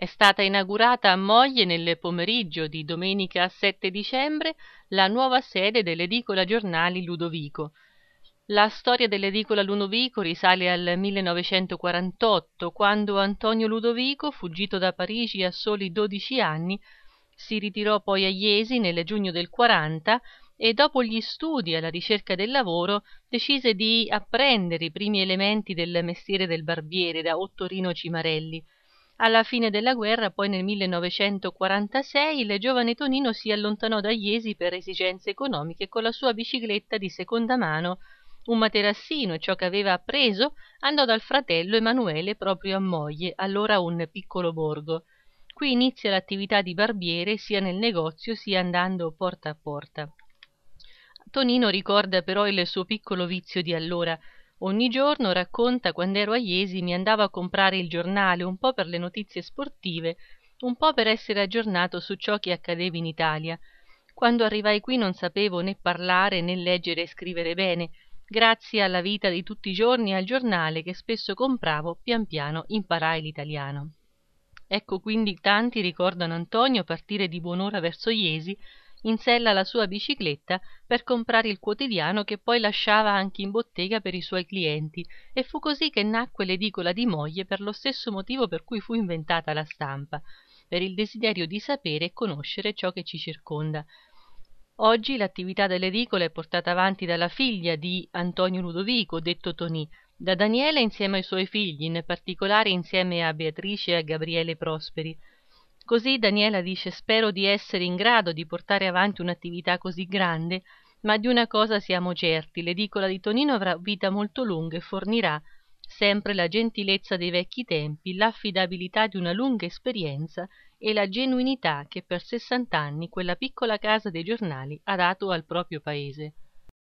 È stata inaugurata a Moglie nel pomeriggio di domenica 7 dicembre la nuova sede dell'edicola giornali Ludovico. La storia dell'edicola Ludovico risale al 1948, quando Antonio Ludovico, fuggito da Parigi a soli 12 anni, si ritirò poi a Iesi nel giugno del 40 e dopo gli studi alla ricerca del lavoro decise di apprendere i primi elementi del mestiere del barbiere da Ottorino Cimarelli alla fine della guerra, poi nel 1946, il giovane Tonino si allontanò da Iesi per esigenze economiche con la sua bicicletta di seconda mano, un materassino e ciò che aveva appreso andò dal fratello Emanuele proprio a Moglie, allora un piccolo borgo. Qui inizia l'attività di barbiere sia nel negozio sia andando porta a porta. Tonino ricorda però il suo piccolo vizio di allora, ogni giorno racconta quando ero a jesi mi andavo a comprare il giornale un po per le notizie sportive un po per essere aggiornato su ciò che accadeva in italia quando arrivai qui non sapevo né parlare né leggere e scrivere bene grazie alla vita di tutti i giorni e al giornale che spesso compravo pian piano imparai l'italiano ecco quindi tanti ricordano antonio partire di buon'ora verso jesi in sella la sua bicicletta per comprare il quotidiano che poi lasciava anche in bottega per i suoi clienti e fu così che nacque l'edicola di moglie per lo stesso motivo per cui fu inventata la stampa per il desiderio di sapere e conoscere ciò che ci circonda oggi l'attività dell'edicola è portata avanti dalla figlia di Antonio Ludovico detto Tonì da Daniele insieme ai suoi figli in particolare insieme a Beatrice e a Gabriele Prosperi Così Daniela dice spero di essere in grado di portare avanti un'attività così grande, ma di una cosa siamo certi, l'edicola di Tonino avrà vita molto lunga e fornirà sempre la gentilezza dei vecchi tempi, l'affidabilità di una lunga esperienza e la genuinità che per sessant'anni quella piccola casa dei giornali ha dato al proprio paese.